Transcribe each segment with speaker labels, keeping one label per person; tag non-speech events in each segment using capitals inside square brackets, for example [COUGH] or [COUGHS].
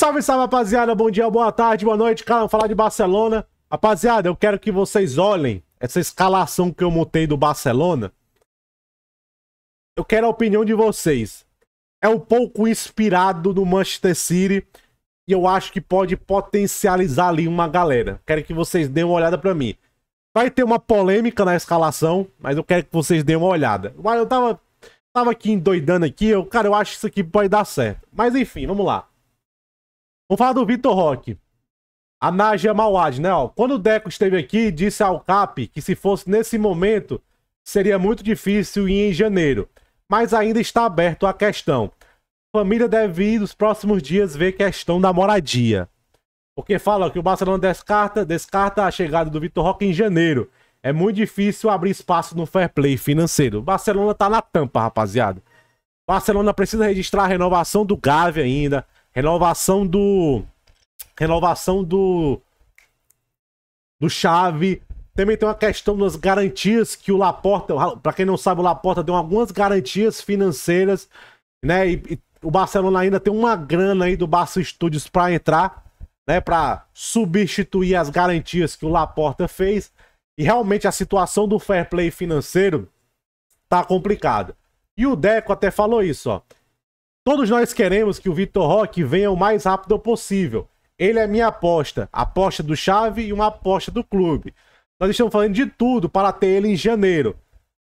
Speaker 1: Salve, salve, rapaziada. Bom dia, boa tarde, boa noite. Cara, vamos falar de Barcelona. Rapaziada, eu quero que vocês olhem essa escalação que eu montei do Barcelona. Eu quero a opinião de vocês. É um pouco inspirado no Manchester City e eu acho que pode potencializar ali uma galera. Quero que vocês deem uma olhada para mim. Vai ter uma polêmica na escalação, mas eu quero que vocês deem uma olhada. Mas eu tava, tava aqui endoidando aqui, eu, cara, eu acho que isso aqui pode dar certo. Mas enfim, vamos lá. Vamos falar do Vitor Roque. A Naja é Mauad, né? Ó, quando o Deco esteve aqui, disse ao Cap que se fosse nesse momento, seria muito difícil ir em janeiro. Mas ainda está aberto a questão. A família deve ir nos próximos dias ver questão da moradia. Porque fala que o Barcelona descarta, descarta a chegada do Vitor Roque em janeiro. É muito difícil abrir espaço no fair play financeiro. O Barcelona tá na tampa, rapaziada. O Barcelona precisa registrar a renovação do Gavi ainda. Renovação do. Renovação do. Do Chave. Também tem uma questão das garantias que o Laporta. Para quem não sabe, o Laporta deu algumas garantias financeiras, né? E, e o Barcelona ainda tem uma grana aí do Barça Studios para entrar, né? Para substituir as garantias que o Laporta fez. E realmente a situação do fair play financeiro tá complicada. E o Deco até falou isso, ó. Todos nós queremos que o Vitor Roque venha o mais rápido possível. Ele é minha aposta, aposta do Chave e uma aposta do clube. Nós estamos falando de tudo para ter ele em janeiro.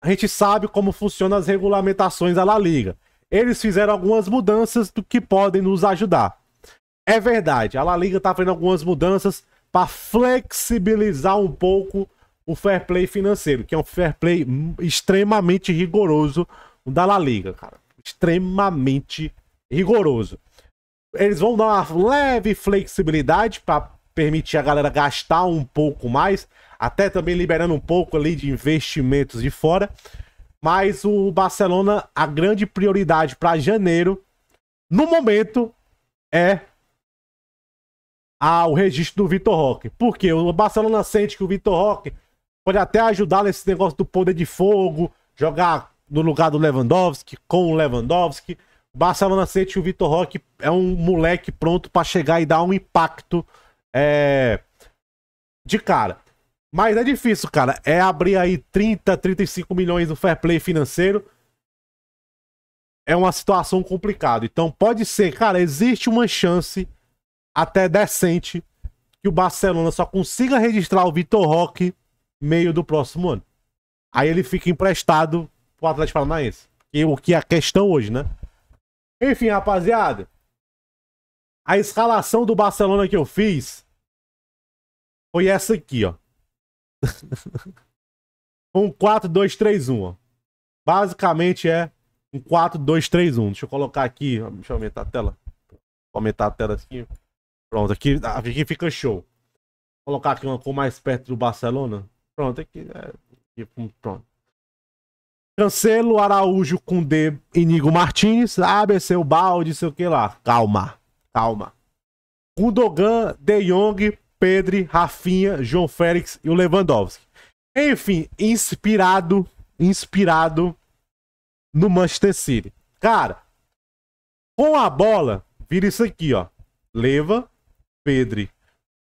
Speaker 1: A gente sabe como funcionam as regulamentações da La Liga. Eles fizeram algumas mudanças do que podem nos ajudar. É verdade, a La Liga está fazendo algumas mudanças para flexibilizar um pouco o fair play financeiro, que é um fair play extremamente rigoroso da La Liga, cara extremamente rigoroso. Eles vão dar uma leve flexibilidade para permitir a galera gastar um pouco mais, até também liberando um pouco ali de investimentos de fora. Mas o Barcelona, a grande prioridade para janeiro, no momento, é o registro do Vitor Roque. Porque o Barcelona sente que o Vitor Roque pode até ajudar nesse negócio do poder de fogo, jogar no lugar do Lewandowski, com o Lewandowski. Barcelona sente que o Vitor Roque é um moleque pronto para chegar e dar um impacto é, de cara. Mas é difícil, cara. É abrir aí 30, 35 milhões no fair play financeiro. É uma situação complicada. Então pode ser, cara, existe uma chance até decente que o Barcelona só consiga registrar o Vitor Roque meio do próximo ano. Aí ele fica emprestado pro Atlético Paranaense. E o que é a questão hoje, né? Enfim, rapaziada. A escalação do Barcelona que eu fiz foi essa aqui, ó. [LAUGHS] um 4-2-3-1, ó. Basicamente é um 4-2-3-1. Deixa eu colocar aqui, deixa eu aumentar a tela. Vou aumentar a tela assim. Pronto, aqui, aqui fica show. Vou colocar aqui uma cor mais perto do Barcelona. Pronto, aqui é. Pronto. Cancelo, Araújo, Cundê, Inigo Martins, ABC, o Balde, sei o que lá. Calma, calma. Gundogan, De Jong, Pedri, Rafinha, João Félix e o Lewandowski. Enfim, inspirado, inspirado no Manchester City. Cara, com a bola, vira isso aqui, ó. Leva, Pedri,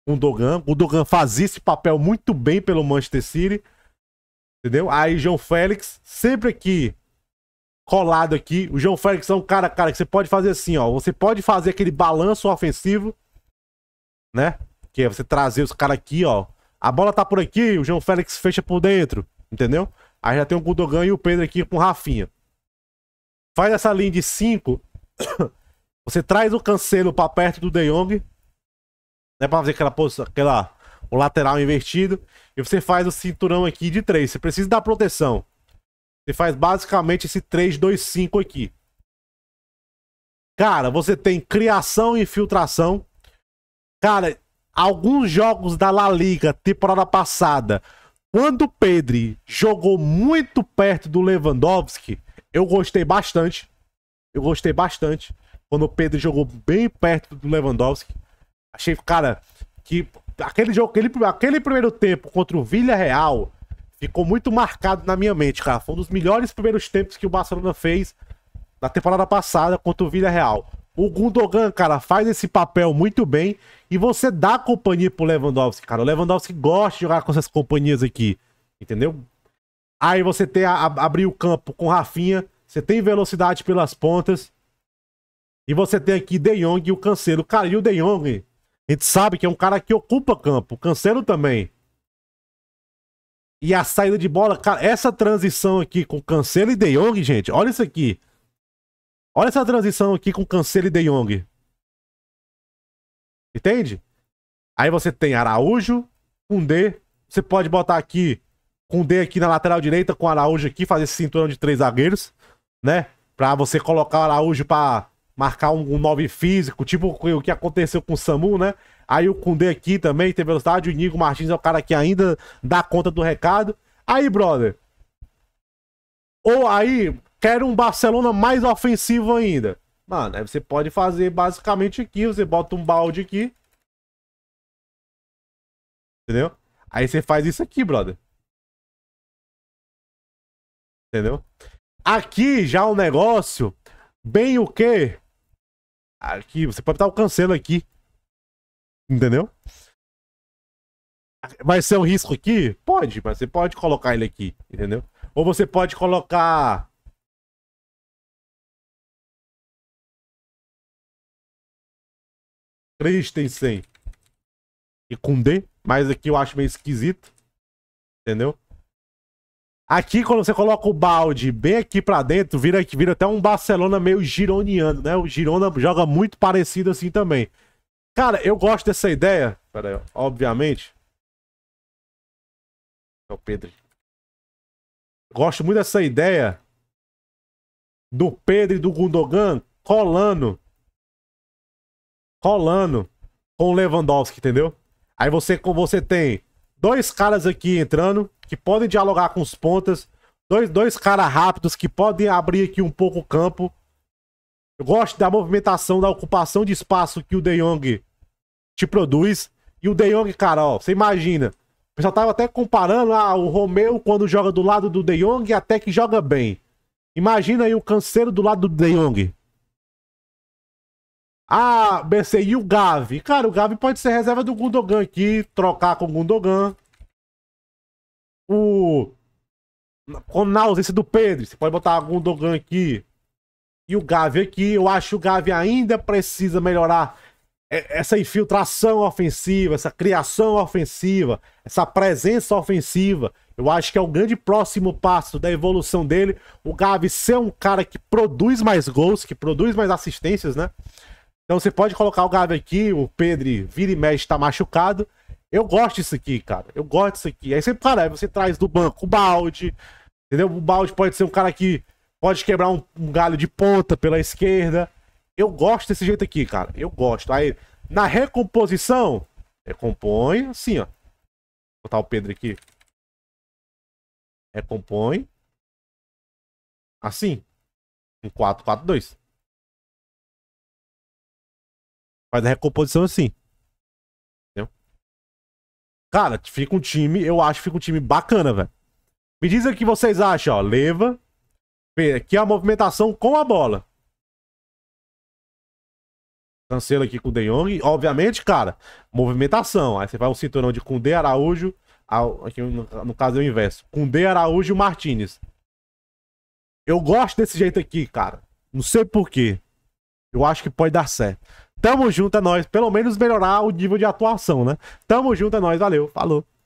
Speaker 1: Gundogan. Gundogan fazia esse papel muito bem pelo Manchester City. Entendeu? Aí, João Félix, sempre aqui, colado aqui. O João Félix é um cara, cara, que você pode fazer assim, ó. Você pode fazer aquele balanço ofensivo, né? Que é você trazer os caras aqui, ó. A bola tá por aqui, o João Félix fecha por dentro, entendeu? Aí já tem o Gudogan e o Pedro aqui com o Rafinha. Faz essa linha de 5. [COUGHS] Você traz o Cancelo para perto do De Jong, né, para fazer aquela, aquela o lateral invertido, e você faz o cinturão aqui de 3. Você precisa da proteção. Você faz basicamente esse 3-2-5 aqui. Cara, você tem criação e infiltração. Cara, alguns jogos da La Liga, temporada passada, quando o Pedri jogou muito perto do Lewandowski, eu gostei bastante. Eu gostei bastante quando o Pedro jogou bem perto do Lewandowski. Achei, cara, que aquele jogo, aquele, aquele primeiro tempo contra o Vila Real ficou muito marcado na minha mente, cara. Foi um dos melhores primeiros tempos que o Barcelona fez na temporada passada contra o Vila Real. O Gundogan, cara, faz esse papel muito bem e você dá companhia pro Lewandowski, cara. O Lewandowski gosta de jogar com essas companhias aqui, entendeu? Aí você tem a, a, abrir o campo com Rafinha, você tem velocidade pelas pontas e você tem aqui De Jong e o Cancelo. Cara, e o De Jong, a gente sabe que é um cara que ocupa campo. Cancelo também. E a saída de bola, cara, essa transição aqui com Cancelo e De Jong, gente, olha isso aqui. Olha essa transição aqui com Cancelo e De Jong. Entende? Aí você tem Araújo, um D. Você pode botar aqui com um D aqui na lateral direita, com Araújo aqui, fazer esse cinturão de três zagueiros, né? Pra você colocar o Araújo pra marcar um, um físico, tipo o que aconteceu com o Samu, né? Aí o Kundê aqui também tem velocidade, o Nigo Martins é o cara que ainda dá conta do recado. Aí, brother. Ou aí, quero um Barcelona mais ofensivo ainda. Mano, aí você pode fazer basicamente aqui, você bota um balde aqui. Entendeu? Aí você faz isso aqui, brother. Entendeu? Aqui já o é um negócio bem o que Aqui, você pode estar alcançando aqui. Entendeu? Vai ser um risco aqui? Pode, mas você pode colocar ele aqui, entendeu? Ou você pode colocar. Christensen e com D mas aqui eu acho meio esquisito, entendeu? Aqui, quando você coloca o balde bem aqui para dentro, vira, vira até um Barcelona meio gironiano, né? O Girona joga muito parecido assim também. Cara, eu gosto dessa ideia. Pera aí, obviamente. É o Pedro. Gosto muito dessa ideia do Pedro e do Gundogan colando. Colando com o Lewandowski, entendeu? Aí você, você tem dois caras aqui entrando que podem dialogar com os pontas. Dois, dois caras rápidos que podem abrir aqui um pouco o campo. Eu gosto da movimentação, da ocupação de espaço que o De Jong te produz. E o De Jong, cara, ó, você imagina. O pessoal tava até comparando ah, o Romeu quando joga do lado do De Jong até que joga bem. Imagina aí o canseiro do lado do De Jong. Ah, BC, e o Gavi? Cara, o Gavi pode ser reserva do Gundogan aqui, trocar com o Gundogan. O. Como na ausência do Pedro, você pode botar o Gundogan aqui e o Gavi aqui. Eu acho que o Gavi ainda precisa melhorar essa infiltração ofensiva, essa criação ofensiva, essa presença ofensiva. Eu acho que é o grande próximo passo da evolução dele. O Gavi ser um cara que produz mais gols, que produz mais assistências, né? Então você pode colocar o Gabi aqui, o Pedro vira e mexe, tá machucado. Eu gosto disso aqui, cara. Eu gosto disso aqui. Aí você, cara, você traz do banco o balde. Entendeu? O balde pode ser um cara que pode quebrar um, um galho de ponta pela esquerda. Eu gosto desse jeito aqui, cara. Eu gosto. Aí, na recomposição, recompõe é, assim, ó. Vou botar o Pedro aqui. Recompõe. É, assim. Um 4-4-2. Faz a recomposição é assim. Entendeu? Cara, fica um time, eu acho que fica um time bacana, velho. Me diz o que vocês acham, ó. Leva. Aqui a movimentação com a bola. Cancela aqui com o De Jong. Obviamente, cara, movimentação. Aí você vai um cinturão de Cundê, Araújo. Aqui no, caso é o inverso. Cundê, Araújo e Martinez. Eu gosto desse jeito aqui, cara. Não sei porquê. Eu acho que pode dar certo. Tamo junto, é nóis. Pelo menos melhorar o nível de atuação, né? Tamo junto, é nóis. Valeu. Falou.